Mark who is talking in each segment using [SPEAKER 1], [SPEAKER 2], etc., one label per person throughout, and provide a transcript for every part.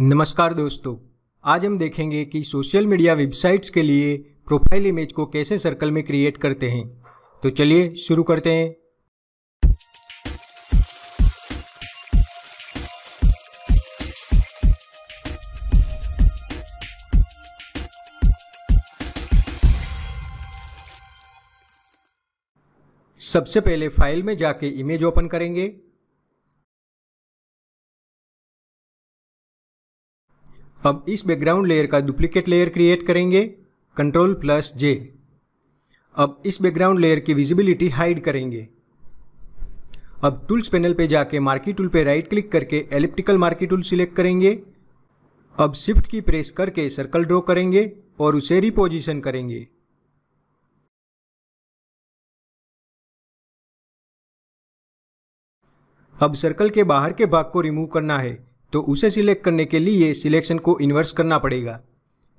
[SPEAKER 1] नमस्कार दोस्तों आज हम देखेंगे कि सोशल मीडिया वेबसाइट्स के लिए प्रोफाइल इमेज को कैसे सर्कल में क्रिएट करते हैं तो चलिए शुरू करते हैं सबसे पहले फाइल में
[SPEAKER 2] जाके इमेज ओपन करेंगे अब इस बैकग्राउंड लेयर का डुप्लीकेट लेयर क्रिएट करेंगे कंट्रोल
[SPEAKER 1] प्लस जे अब इस बैकग्राउंड लेयर की विजिबिलिटी हाइड करेंगे अब टूल्स पैनल पे जाके मार्की टूल पे राइट क्लिक करके एलिप्टिकल मार्की टूल सिलेक्ट करेंगे अब शिफ्ट की प्रेस करके सर्कल ड्रॉ करेंगे और उसे रिपोजिशन करेंगे
[SPEAKER 2] अब सर्कल के बाहर के भाग को रिमूव करना है तो उसे सिलेक्ट
[SPEAKER 1] करने के लिए सिलेक्शन को इन्वर्स करना पड़ेगा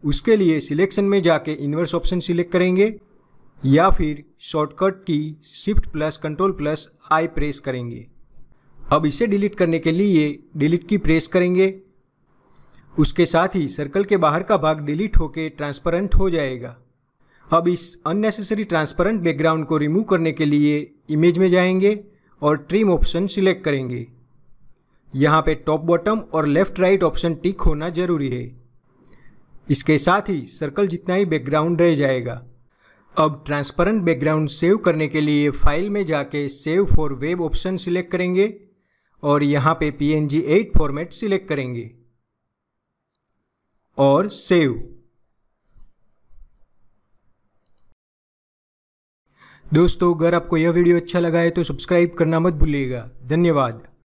[SPEAKER 1] उसके लिए सिलेक्शन में जाके इन्वर्स ऑप्शन सिलेक्ट करेंगे या फिर शॉर्टकट की shift plus control plus I press करेंगे अब इसे डिलीट करने के लिए डिलीट की प्रेस करेंगे उसके साथ ही सर्कल के बाहर का भाग डिलीट होके ट्रांसपेरेंट हो जाएगा अब इस अननेसेसरी ट्रांसपेरेंट बैकग्राउंड को रिमूव करने के लिए इमेज में जाएंगे और ट्रिम ऑप्शन सिलेक्ट करेंगे यहाँ पे टॉप बॉटम और लेफ्ट राइट ऑप्शन टिक होना जरूरी है इसके साथ ही सर्कल जितना ही बैकग्राउंड रह जाएगा अब ट्रांसपेरेंट बैकग्राउंड सेव करने के लिए फाइल में जाके save for web option select करेंगे और यहाँ पे P N G eight format select करेंगे और सेव
[SPEAKER 2] दोस्तों अगर आपको यह वीडियो अच्छा लगा है तो सब्सक्राइब करना मत भूलिएगा धन्यवाद